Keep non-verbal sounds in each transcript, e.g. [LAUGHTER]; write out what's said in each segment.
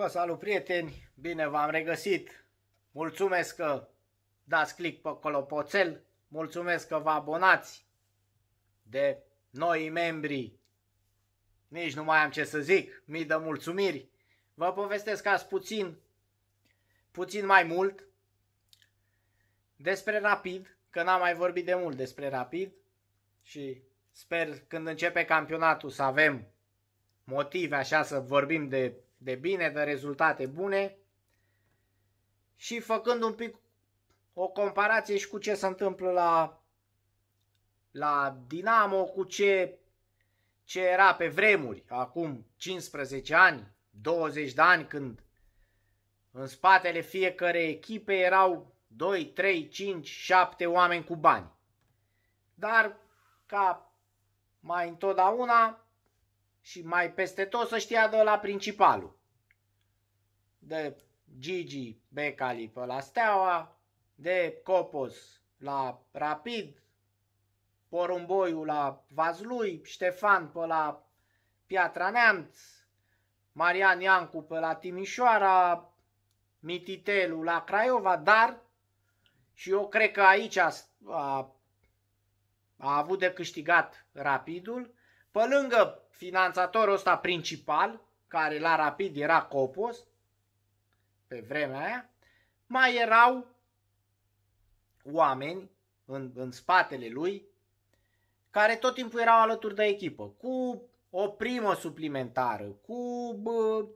Vă salut prieteni, bine v-am regăsit. Mulțumesc că dați click pe colopoțel, mulțumesc că vă abonați de noi membri. Nici nu mai am ce să zic, mii de mulțumiri. Vă povestesc azi puțin, puțin mai mult despre Rapid, că n-am mai vorbit de mult despre Rapid și sper când începe campionatul să avem motive așa să vorbim de de bine, de rezultate bune și făcând un pic o comparație și cu ce se întâmplă la, la Dinamo, cu ce, ce era pe vremuri, acum 15 ani, 20 de ani, când în spatele fiecare echipe erau 2, 3, 5, 7 oameni cu bani. Dar, ca mai întotdeauna, și mai peste tot să știa de la principalul. De Gigi Becali pe la Steaua, de Copos la Rapid, Porumboiu la Vazlui, Ștefan pe la Piatra Neamț, Marian Iancu pe la Timișoara, Mititelu la Craiova, dar și eu cred că aici a, a, a avut de câștigat rapidul, pe lângă finanțatorul ăsta principal, care la Rapid era Copos, pe vremea aia, mai erau oameni în, în spatele lui, care tot timpul erau alături de echipă, cu o primă suplimentară, cu, bă,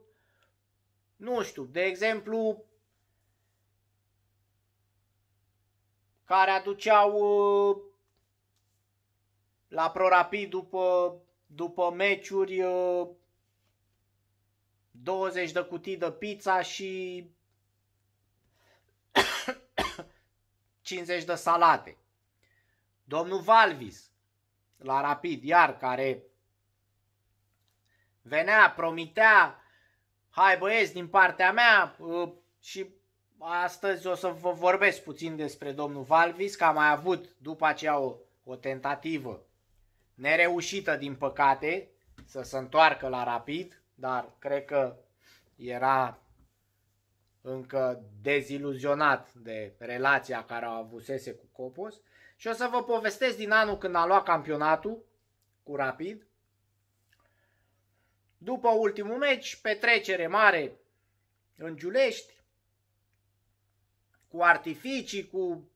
nu știu, de exemplu, care aduceau la Prorapid după după meciuri 20 uh, de cutii de pizza și 50 de salate. Domnul Valvis, la Rapid, iar care venea, promitea, hai băieți din partea mea uh, și astăzi o să vă vorbesc puțin despre domnul Valvis, că am mai avut după aceea o, o tentativă nereușită din păcate să se întoarcă la rapid, dar cred că era încă deziluzionat de relația care au avusese cu Copos și o să vă povestesc din anul când a luat campionatul cu Rapid. După ultimul meci, petrecere mare în Giulești, cu artificii, cu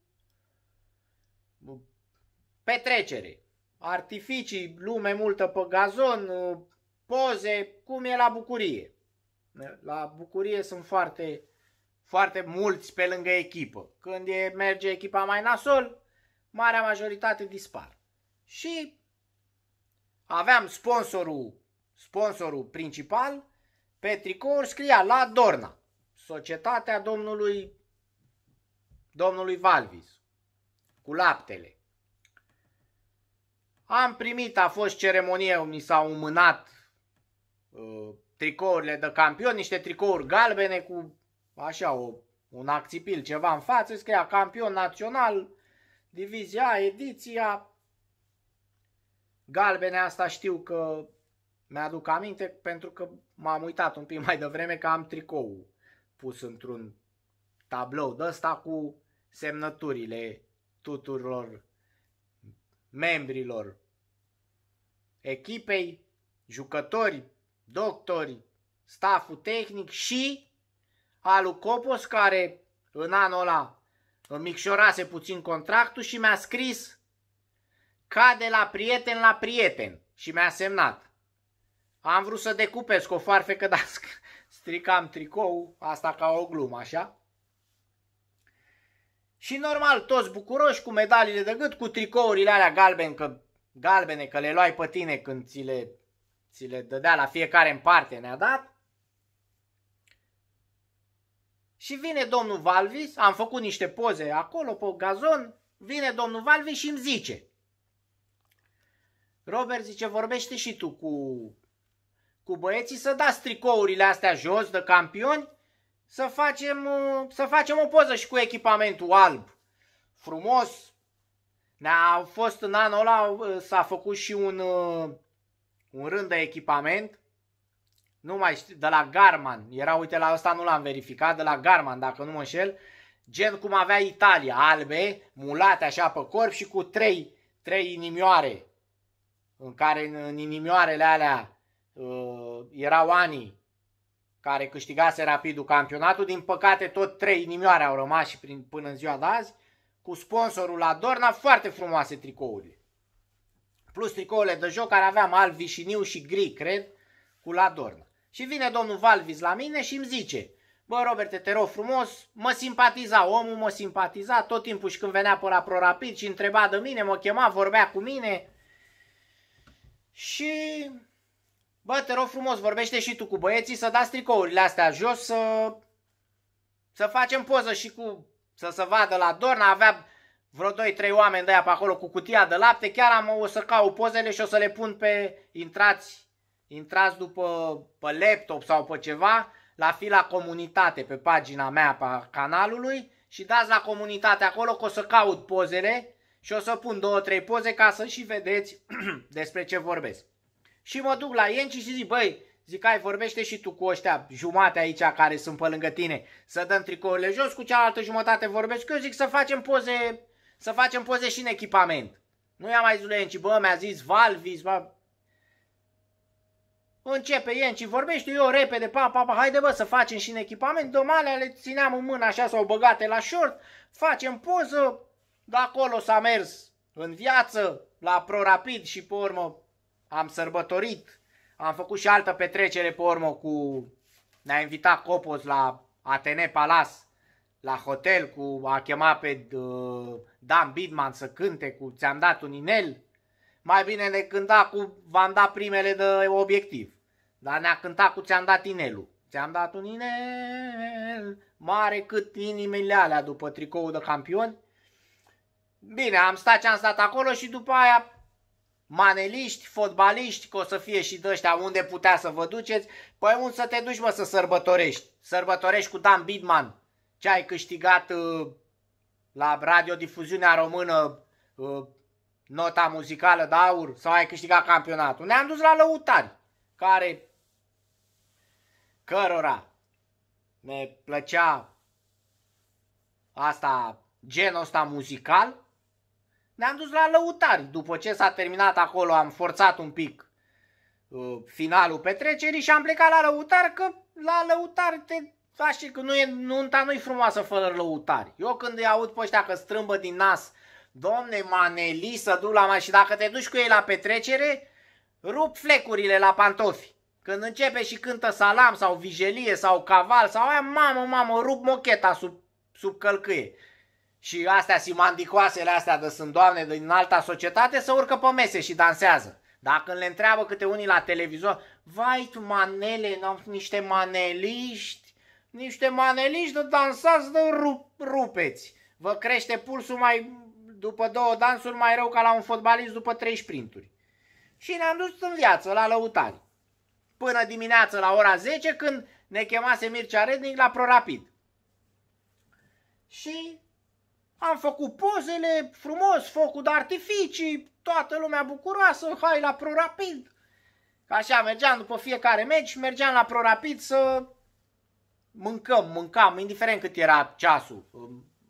petrecere artificii, lume multă pe gazon, uh, poze, cum e la Bucurie. La Bucurie sunt foarte, foarte mulți pe lângă echipă. Când e, merge echipa mai nasol, marea majoritate dispar. Și aveam sponsorul, sponsorul principal, pe tricouri scria la Dorna, societatea domnului, domnului Valvis, cu laptele. Am primit, a fost ceremonie, mi s-au mânat uh, tricourile de campion, niște tricouri galbene cu așa o, un acțipil ceva în față, scria campion național, divizia, ediția, galbene asta știu că mi-aduc aminte pentru că m-am uitat un pic mai devreme că am tricou pus într-un tablou de ăsta cu semnăturile tuturor membrilor echipei, jucători, doctori, staful tehnic și alu Copos care în anul ăla îmi micșorase puțin contractul și mi-a scris ca de la prieten la prieten și mi-a semnat. Am vrut să decupesc o farfecă, dar [LAUGHS] stricam tricou, asta ca o glumă, așa? Și normal, toți bucuroși cu medaliile de gât, cu tricourile alea galben, că, galbene, că le luai pe tine când ți le, ți le dădea la fiecare în parte, ne-a dat. Și vine domnul Valvis, am făcut niște poze acolo pe gazon, vine domnul Valvis și îmi zice. Robert zice, vorbește și tu cu, cu băieții să dați tricourile astea jos de campioni să facem, uh, să facem o poză și cu echipamentul alb. Frumos. A fost în anul ăla, uh, s-a făcut și un, uh, un rând de echipament. Nu mai știu, de la Garman. Era, uite, la ăsta nu l-am verificat, de la Garman, dacă nu mă înșel. Gen cum avea Italia, albe, mulate așa pe corp și cu trei, trei inimioare. În care în inimioarele alea uh, erau anii care câștigase rapidul campionatul. Din păcate, tot trei inimioare au rămas și prin, până în ziua de azi, cu sponsorul Adorna, foarte frumoase tricouri. Plus tricourile de joc care aveam alb, vișiniu și gri, cred, cu Dorna. Și vine domnul Valvis la mine și îmi zice, bă, Robert, te rog frumos, mă simpatiza, omul mă simpatiza tot timpul și când venea pe la ProRapid și întreba de mine, mă chema, vorbea cu mine. Și Bă, te rog frumos, vorbește și tu cu băieții să dați tricourile astea jos, să, să facem poză și cu, să se vadă la Dorna, avea vreo 2-3 oameni de aia pe acolo cu cutia de lapte, chiar am, o să cau pozele și o să le pun pe intrați, intrați după pe laptop sau pe ceva, la fila comunitate pe pagina mea, pe canalului și dați la comunitate acolo că o să caut pozele și o să pun două, trei poze ca să și vedeți [CLEARS THROAT] despre ce vorbesc. Și mă duc la Ienci și zic, băi, zic, ai, vorbește și tu cu ăștia jumate aici care sunt pe lângă tine, să dăm tricourile jos, cu cealaltă jumătate vorbești. că eu zic să facem poze, să facem poze și în echipament. Nu i-am mai zis lui Ienci, bă, mi-a zis Valvis, bă, Începe Ienci, vorbește eu repede, pa, pa, pa, haide bă să facem și în echipament, domale le țineam în mână așa, sau băgate la short, facem poză, de acolo s-a mers în viață, la ProRapid și pe urmă am sărbătorit, am făcut și altă petrecere pe urmă cu... Ne-a invitat Copos la Atene Palas, la hotel, cu a chemat pe uh, Dan Bidman să cânte, cu ți-am dat un inel. Mai bine ne cânta cu v-am dat primele de obiectiv. Dar ne-a cântat cu ți-am dat inelul. Ți-am dat un inel mare cât inimile alea după tricoul de campion. Bine, am stat ce am stat acolo și după aia maneliști, fotbaliști, că o să fie și de ăștia unde putea să vă duceți, păi unde să te duci mă să sărbătorești? Sărbătorești cu Dan Bidman, ce ai câștigat uh, la radiodifuziunea română uh, nota muzicală de aur sau ai câștigat campionatul. Ne-am dus la lăutari, care cărora ne plăcea asta, genul ăsta muzical, ne-am dus la lăutari. După ce s-a terminat acolo, am forțat un pic uh, finalul petrecerii și am plecat la lăutari, că la lăutari te faci că nu e, nunta nu-i frumoasă fără lăutari. Eu când îi aud pe ăștia că strâmbă din nas, domne maneli să duc la mașină, și dacă te duci cu ei la petrecere, rup flecurile la pantofi. Când începe și cântă salam sau vijelie sau caval sau aia, mamă, mamă, rup mocheta sub, sub călcâie și astea simandicoasele astea de sunt doamne din alta societate să urcă pe mese și dansează. Dacă le întreabă câte unii la televizor, vai tu manele, n-am niște maneliști, niște maneliști de dansați de rup, rupeți. Vă crește pulsul mai după două dansuri mai rău ca la un fotbalist după trei sprinturi. Și ne-am dus în viață la lăutari. Până dimineață la ora 10 când ne chemase Mircea Rednic la ProRapid. Și am făcut pozele, frumos, focul de artificii, toată lumea bucuroasă, hai la ProRapid. Așa mergeam după fiecare meci, mergeam la ProRapid să mâncăm, mâncam, indiferent cât era ceasul.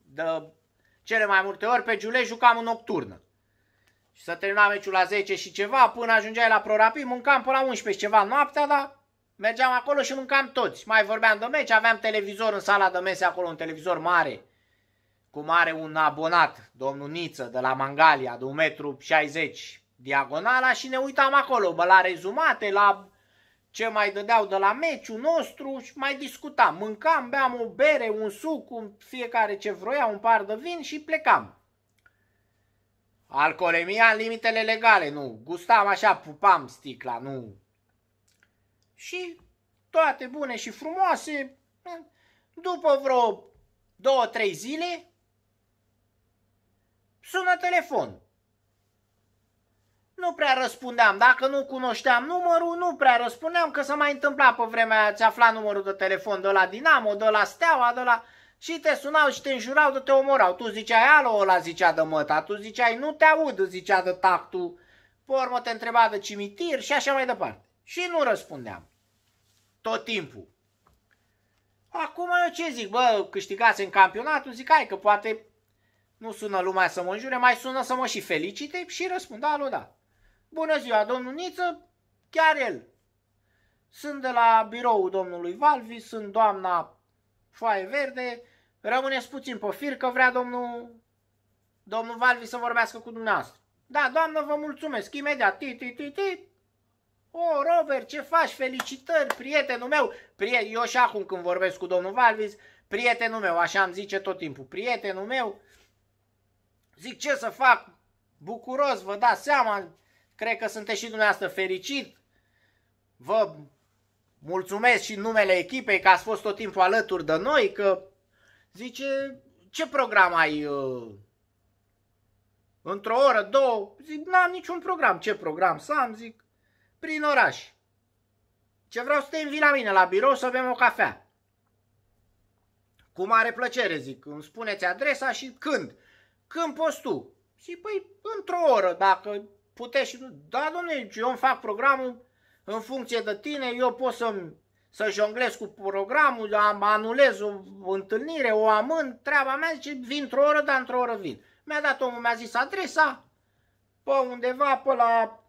De cele mai multe ori pe Giule jucam în nocturnă. Și să termina meciul la 10 și ceva, până ajungeai la ProRapid, mâncam până la 11 ceva noaptea, dar mergeam acolo și mâncam toți. Mai vorbeam de meci, aveam televizor în sala de mese acolo, un televizor mare cum are un abonat, domnul Niță, de la Mangalia, de 1,60 m diagonala și ne uitam acolo, bă, la rezumate, la ce mai dădeau de la meciul nostru și mai discutam. Mâncam, beam o bere, un suc, un, fiecare ce vroia, un par de vin și plecam. Alcoolemia în limitele legale, nu. Gustam așa, pupam sticla, nu. Și toate bune și frumoase. După vreo două, trei zile, sună telefon. Nu prea răspundeam, dacă nu cunoșteam numărul, nu prea răspundeam, că s-a mai întâmplat pe vremea aia, ți afla numărul de telefon de la Dinamo, de la Steaua, de la... Și te sunau și te înjurau de te omorau. Tu ziceai, alo, ăla zicea de măta, tu ziceai, nu te aud, zicea de tactul. Pe urmă te întreba de cimitir și așa mai departe. Și nu răspundeam. Tot timpul. Acum eu ce zic, bă, câștigase în campionatul, zic, hai că poate nu sună lumea să mă înjure, mai sună să mă și felicite și răspund, alo, da. Bună ziua, domnul Niță, chiar el. Sunt de la biroul domnului Valvi, sunt doamna Foaie Verde, rămâneți puțin pe fir că vrea domnul, domnul Valvi să vorbească cu dumneavoastră. Da, doamnă, vă mulțumesc, imediat, ti, ti, ti, ti. O, Robert, ce faci? Felicitări, prietenul meu! Priet... Eu și acum când vorbesc cu domnul Valvis, prietenul meu, așa am zice tot timpul, prietenul meu, Zic, ce să fac? Bucuros, vă dați seama, cred că sunteți și dumneavoastră fericit. Vă mulțumesc și numele echipei că ați fost tot timpul alături de noi, că zice, ce program ai uh, într-o oră, două? Zic, n-am niciun program. Ce program să am? Zic, prin oraș. Ce vreau să te invit la mine la birou să bem o cafea. Cu mare plăcere, zic, îmi spuneți adresa și când. Când poți tu? Și păi, într-o oră, dacă puteți și tu. Da, domnule, eu îmi fac programul în funcție de tine, eu pot să să jonglez cu programul, am, anulez o întâlnire, o amân, treaba mea, zice, vin într-o oră, dar într-o oră vin. Mi-a dat omul, mi-a zis adresa, pe undeva, pe la,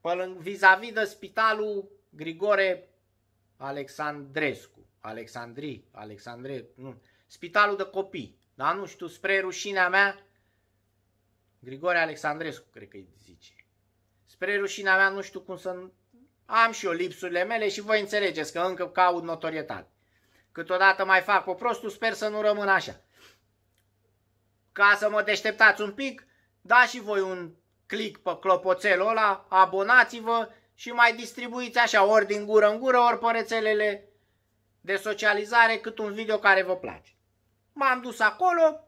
pe vis-a-vis de spitalul Grigore Alexandrescu, Alexandri, Alexandre, nu, spitalul de copii. Dar nu știu, spre rușinea mea, Grigore Alexandrescu, cred că îi zice, spre rușinea mea nu știu cum să... Am și eu lipsurile mele și voi înțelegeți că încă caut notorietate. Câteodată mai fac o prostul, sper să nu rămân așa. Ca să mă deșteptați un pic, da și voi un click pe clopoțelul ăla, abonați-vă și mai distribuiți așa, ori din gură în gură, ori pe rețelele de socializare, cât un video care vă place. M-am dus acolo,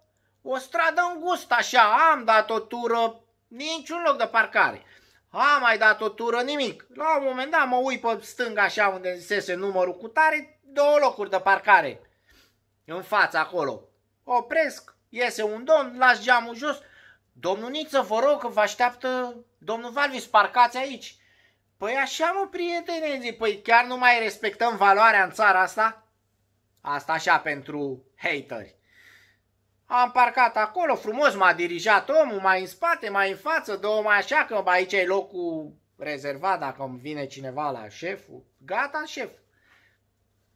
o stradă îngustă așa, am dat o tură, niciun loc de parcare. Am mai dat o tură, nimic. La un moment dat mă uit pe stânga așa unde zisese numărul cu tare, două locuri de parcare în fața acolo. Opresc, iese un domn, las geamul jos. Domnuniță, vă rog, vă așteaptă domnul Valvis, parcați aici. Păi așa mă, prietene, zic, păi chiar nu mai respectăm valoarea în țara asta? Asta așa pentru hateri. Am parcat acolo frumos, m-a dirijat omul mai în spate, mai în față, două mai așa, că aici e locul rezervat dacă îmi vine cineva la șeful. Gata, șef.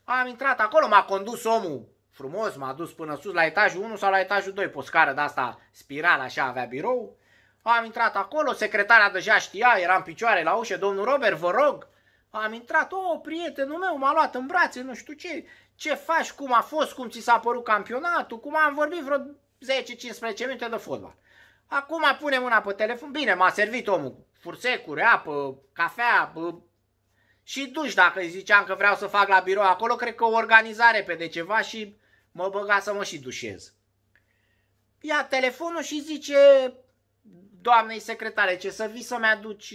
Am intrat acolo, m-a condus omul frumos, m-a dus până sus la etajul 1 sau la etajul 2, pe o scară de asta spiral, așa avea birou. Am intrat acolo, secretarea deja știa, era în picioare la ușă, domnul Robert, vă rog. Am intrat, o, prietenul meu m-a luat în brațe, nu știu ce ce faci, cum a fost, cum ți s-a părut campionatul, cum am vorbit vreo 10-15 minute de fotbal. Acum pune mâna pe telefon, bine, m-a servit omul, fursecuri, apă, cafea, bă, și duci dacă îi ziceam că vreau să fac la birou acolo, cred că o organizare pe de ceva și mă băga să mă și dușez. Ia telefonul și zice, doamnei secretare, ce să vii să-mi aduci,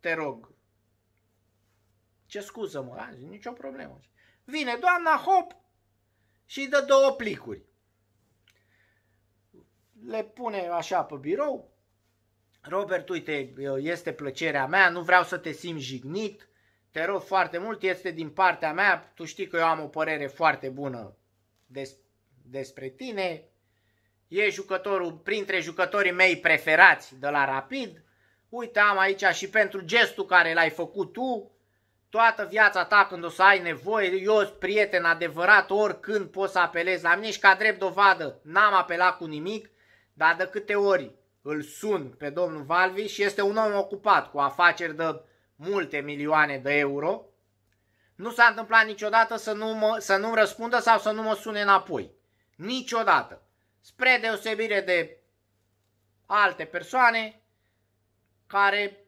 te rog. Ce scuză mă, azi, nicio problemă. Vine doamna, hop, și dă două plicuri. Le pune așa pe birou. Robert, uite, este plăcerea mea, nu vreau să te simți jignit, te rog foarte mult, este din partea mea, tu știi că eu am o părere foarte bună des- despre tine, e jucătorul, printre jucătorii mei preferați de la Rapid, uite am aici și pentru gestul care l-ai făcut tu, toată viața ta când o să ai nevoie, eu sunt prieten adevărat, oricând poți să apelezi la mine și ca drept dovadă n-am apelat cu nimic, dar de câte ori îl sun pe domnul Valvi și este un om ocupat cu afaceri de multe milioane de euro, nu s-a întâmplat niciodată să, nu mă, să nu-mi răspundă sau să nu mă sune înapoi. Niciodată. Spre deosebire de alte persoane care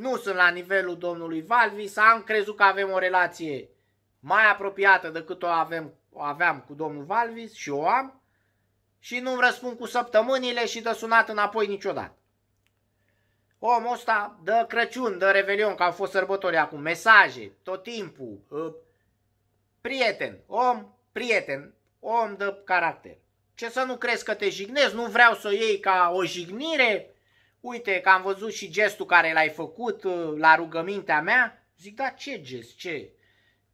nu sunt la nivelul domnului Valvis, am crezut că avem o relație mai apropiată decât o, avem, o aveam cu domnul Valvis și o am și nu-mi răspund cu săptămânile și dă sunat înapoi niciodată. Omul ăsta dă Crăciun, dă Revelion, că au fost sărbători acum, mesaje, tot timpul, ă, prieten, om, prieten, om de caracter. Ce să nu crezi că te jignezi, nu vreau să o iei ca o jignire, uite că am văzut și gestul care l-ai făcut uh, la rugămintea mea. Zic, da, ce gest, ce?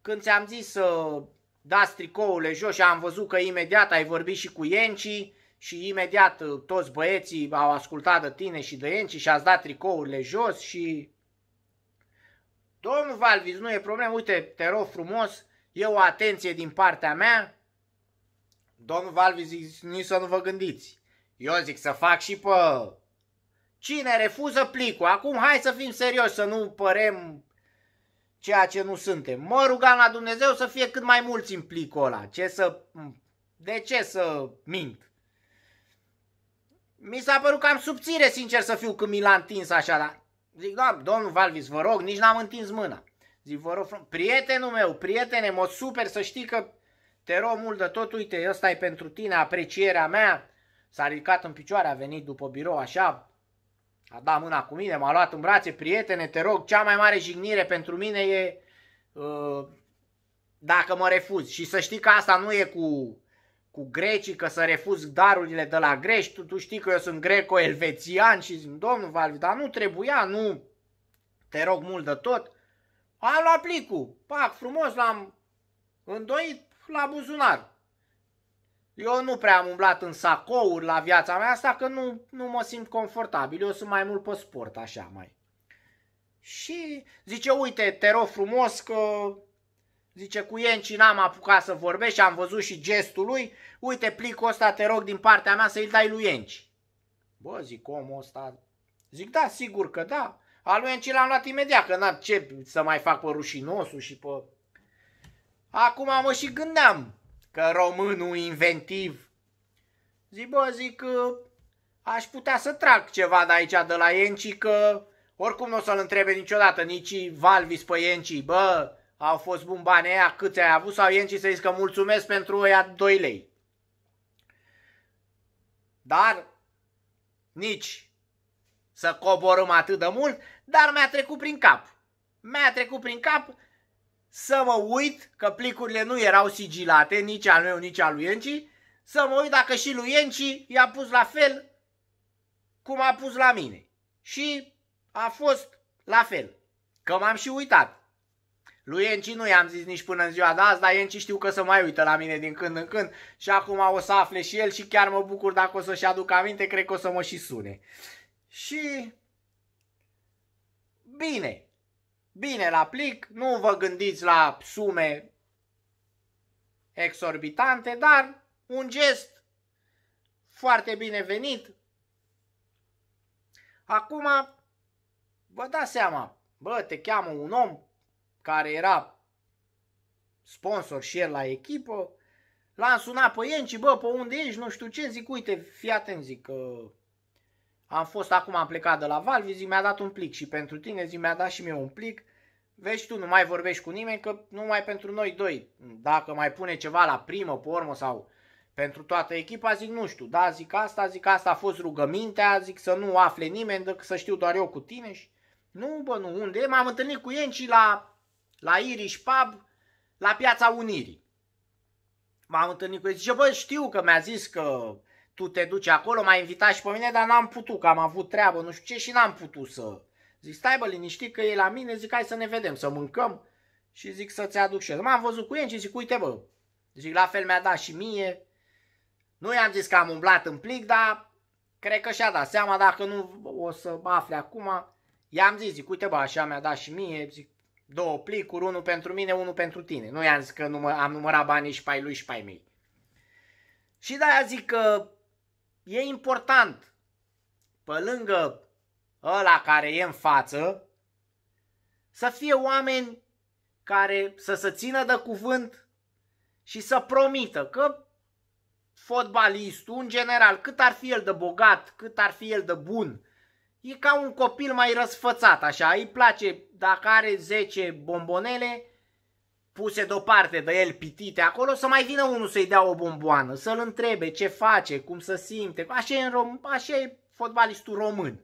Când ți-am zis să uh, dați tricourile jos și am văzut că imediat ai vorbit și cu Enci și imediat uh, toți băieții au ascultat de tine și de Enci și ați dat tricourile jos și... Domnul Valvis, nu e problemă, uite, te rog frumos, e o atenție din partea mea. Domnul Valvis zic, nici să nu vă gândiți. Eu zic să fac și pe Cine refuză plicul? Acum hai să fim serioși, să nu părem ceea ce nu suntem. Mă rugam la Dumnezeu să fie cât mai mulți în plicul ăla. Ce să... De ce să mint? Mi s-a părut cam subțire, sincer să fiu, când mi l-a întins așa, dar zic, da, domnul Valvis, vă rog, nici n-am întins mâna. Zic, vă rog, prietenul meu, prietene, mă super să știi că te rog mult de tot, uite, ăsta e pentru tine, aprecierea mea. S-a ridicat în picioare, a venit după birou, așa, a dat mâna cu mine, m-a luat în brațe, prietene, te rog, cea mai mare jignire pentru mine e uh, dacă mă refuz. Și să știi că asta nu e cu, cu grecii, că să refuz darurile de la greci, tu, tu știi că eu sunt greco-elvețian și zic, domnul Valvi, dar nu trebuia, nu, te rog mult de tot. Am luat plicul, pac, frumos, l-am îndoit la buzunar. Eu nu prea am umblat în sacouri la viața mea asta că nu, nu mă simt confortabil. Eu sunt mai mult pe sport, așa mai. Și zice, uite, te rog frumos că Zice, cu Ienci n-am apucat să vorbesc și am văzut și gestul lui. Uite, plicul ăsta te rog din partea mea să-i dai lui Ienci. Bă, zic omul ăsta. Zic, da, sigur că da. A lui Ienci l-am luat imediat, că n-am ce să mai fac pe rușinosul și pe... Acum mă și gândeam că românul inventiv. Zic, bă, zic că uh, aș putea să trag ceva de aici de la Enci că oricum nu o să-l întrebe niciodată nici Valvis pe Enci, bă, au fost bun banii aia, câți ai avut sau Enci să că mulțumesc pentru ăia 2 lei. Dar nici să coborâm atât de mult, dar mi-a trecut prin cap. Mi-a trecut prin cap să mă uit, că plicurile nu erau sigilate, nici al meu, nici al lui Enci, să mă uit dacă și lui Enci i-a pus la fel cum a pus la mine. Și a fost la fel, că m-am și uitat. Lui Enci nu i-am zis nici până în ziua de azi, dar Enci știu că se mai uită la mine din când în când și acum o să afle și el și chiar mă bucur dacă o să-și aduc aminte, cred că o să mă și sune. Și... Bine, bine la plic, nu vă gândiți la sume exorbitante, dar un gest foarte binevenit. Acum, vă dați seama, bă, te cheamă un om care era sponsor și el la echipă, l-am sunat pe Enci, bă, pe unde ești, nu știu ce, zic, uite, fii atent, zic, că uh, am fost acum, am plecat de la Valve, zic, mi-a dat un plic și pentru tine, zic, mi-a dat și mie un plic. Vezi tu, nu mai vorbești cu nimeni, că numai pentru noi doi. Dacă mai pune ceva la primă, pe urmă sau pentru toată echipa, zic, nu știu, da, zic asta, zic asta a fost rugămintea, zic să nu afle nimeni, decât să știu doar eu cu tine și... Nu, bă, nu, unde? M-am întâlnit cu Enci la, la Irish Pub, la Piața Unirii. M-am întâlnit cu el, zice, bă, știu că mi-a zis că tu te duci acolo, m-ai invitat și pe mine, dar n-am putut, că am avut treabă, nu știu ce, și n-am putut să... Zic, stai bă, liniștit că e la mine, zic, hai să ne vedem, să mâncăm și zic să-ți aduc și eu. M-am văzut cu el și zic, uite bă, zic, la fel mi-a dat și mie. Nu i-am zis că am umblat în plic, dar cred că și-a dat seama, dacă nu o să afle acum. I-am zis, zic, uite bă, așa mi-a dat și mie, zic, două plicuri, unul pentru mine, unul pentru tine. Nu i-am zis că număr, am numărat banii și pe lui și pe mei. Și de-aia zic că e important, pe lângă ăla care e în față, să fie oameni care să se țină de cuvânt și să promită că fotbalistul, în general, cât ar fi el de bogat, cât ar fi el de bun, e ca un copil mai răsfățat, așa, îi place dacă are 10 bombonele, puse deoparte de el, pitite acolo, să mai vină unul să-i dea o bomboană, să-l întrebe ce face, cum să simte. Așa e, în rom- așa e fotbalistul român.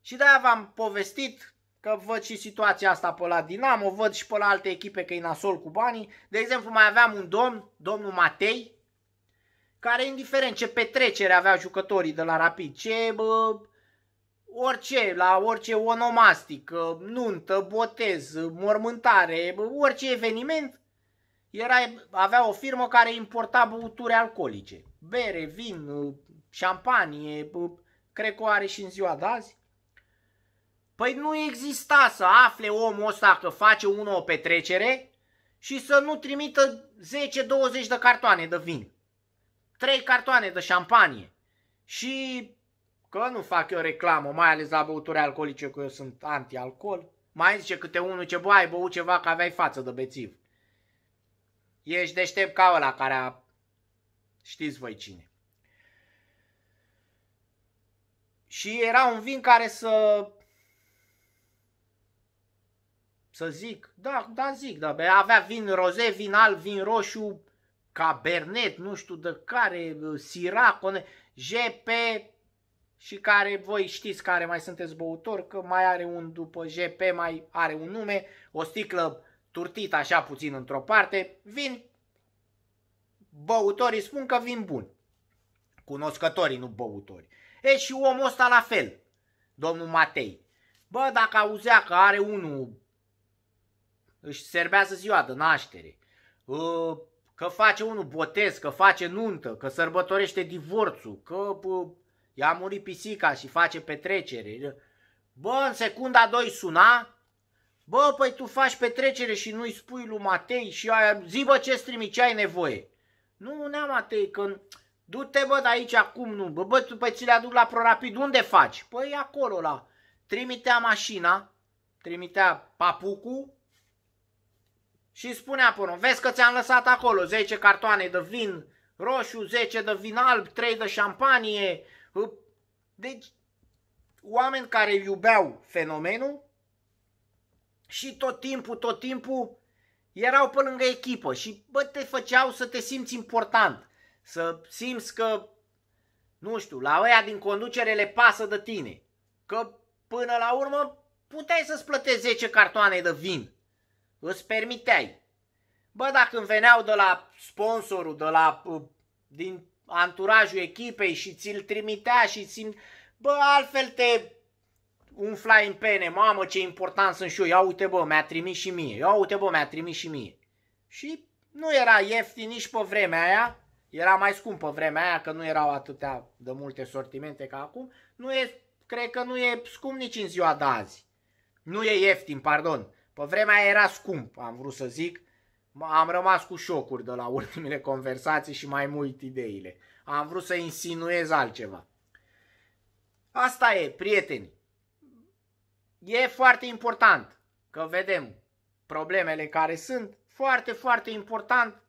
Și de-aia v-am povestit că văd și situația asta pe la Dinamo, văd și pe la alte echipe că e nasol cu banii. De exemplu, mai aveam un domn, domnul Matei, care indiferent ce petrecere aveau jucătorii de la Rapid, ce bă, orice, la orice onomastic, uh, nuntă, botez, mormântare, orice eveniment, era, avea o firmă care importa băuturi alcoolice. Bere, vin, uh, șampanie, cred că o are și în ziua de azi. Păi nu exista să afle omul ăsta că face unul o petrecere și să nu trimită 10-20 de cartoane de vin, 3 cartoane de șampanie și Că nu fac eu reclamă, mai ales la băuturi alcoolice, că eu sunt anti-alcool. Mai zice câte unul ce, bă, ai băut ceva că aveai față de bețiv. Ești deștept ca ăla care a... Știți voi cine. Și era un vin care să... Să zic, da, da zic, da, avea vin roze, vin alb, vin roșu, cabernet, nu știu de care, siracone, GP, și care voi știți care mai sunteți băutori, că mai are un după GP, mai are un nume, o sticlă turtită așa puțin într-o parte, vin, băutorii spun că vin bun. Cunoscătorii, nu băutori. E și omul ăsta la fel, domnul Matei. Bă, dacă auzea că are unul, își serbează ziua de naștere, ă, că face unul botez, că face nuntă, că sărbătorește divorțul, că i-a murit pisica și face petrecere. Bă, în secunda 2 suna, bă, păi tu faci petrecere și nu-i spui lui Matei și aia, zi bă ce strimi, ce ai nevoie. Nu, nea Matei, când du-te bă de aici acum, nu, bă, bă, tu, păi ți le aduc la ProRapid, unde faci? Păi acolo la, trimitea mașina, trimitea papucu și spunea până, vezi că ți-am lăsat acolo 10 cartoane de vin roșu, 10 de vin alb, 3 de șampanie, deci, oameni care iubeau fenomenul și tot timpul, tot timpul erau pe lângă echipă și bă, te făceau să te simți important, să simți că, nu știu, la ăia din conducere le pasă de tine, că până la urmă puteai să-ți plătești 10 cartoane de vin, îți permiteai. Bă, dacă îmi veneau de la sponsorul, de la, uh, din anturajul echipei și ți-l trimitea și ți Bă, altfel te umfla în pene, mamă ce important sunt și eu, ia uite bă, mi-a trimis și mie, ia uite bă, mi-a trimis și mie. Și nu era ieftin nici pe vremea aia, era mai scump pe vremea aia, că nu erau atâtea de multe sortimente ca acum, nu e, cred că nu e scump nici în ziua de azi. Nu e ieftin, pardon. Pe vremea aia era scump, am vrut să zic, am rămas cu șocuri de la [LAUGHS] ultimele conversații și mai mult ideile. Am vrut să insinuez altceva. Asta e, prieteni. E foarte important că vedem problemele care sunt. Foarte, foarte important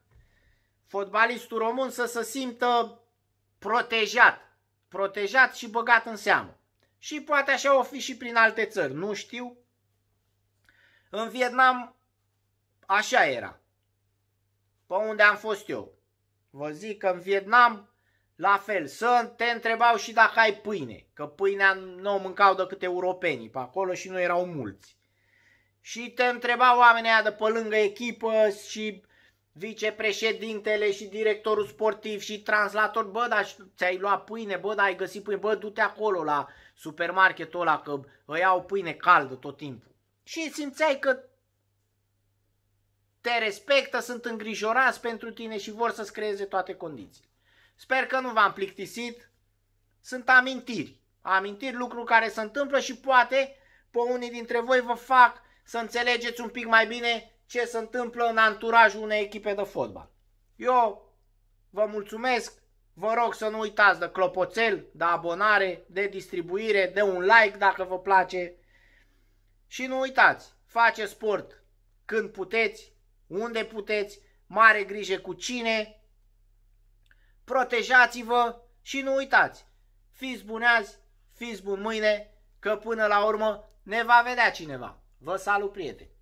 fotbalistul român să se simtă protejat. Protejat și băgat în seamă. Și poate așa o fi și prin alte țări, nu știu. În Vietnam așa era pe unde am fost eu. Vă zic că în Vietnam la fel sunt, te întrebau și dacă ai pâine, că pâinea nu o mâncau decât europenii pe acolo și nu erau mulți. Și te întrebau oamenii de pe lângă echipă și vicepreședintele și directorul sportiv și translator, bă, dar ți-ai luat pâine, bă, dar ai găsit pâine, bă, du-te acolo la supermarketul ăla că îi iau pâine caldă tot timpul. Și simțeai că te respectă, sunt îngrijorați pentru tine și vor să-ți creeze toate condițiile. Sper că nu v-am plictisit, sunt amintiri, amintiri, lucruri care se întâmplă și poate pe unii dintre voi vă fac să înțelegeți un pic mai bine ce se întâmplă în anturajul unei echipe de fotbal. Eu vă mulțumesc, vă rog să nu uitați de clopoțel, de abonare, de distribuire, de un like dacă vă place și nu uitați, face sport când puteți, unde puteți, mare grijă cu cine, protejați-vă și nu uitați, fiți buni azi, fiți buni mâine, că până la urmă ne va vedea cineva. Vă salut, prieteni!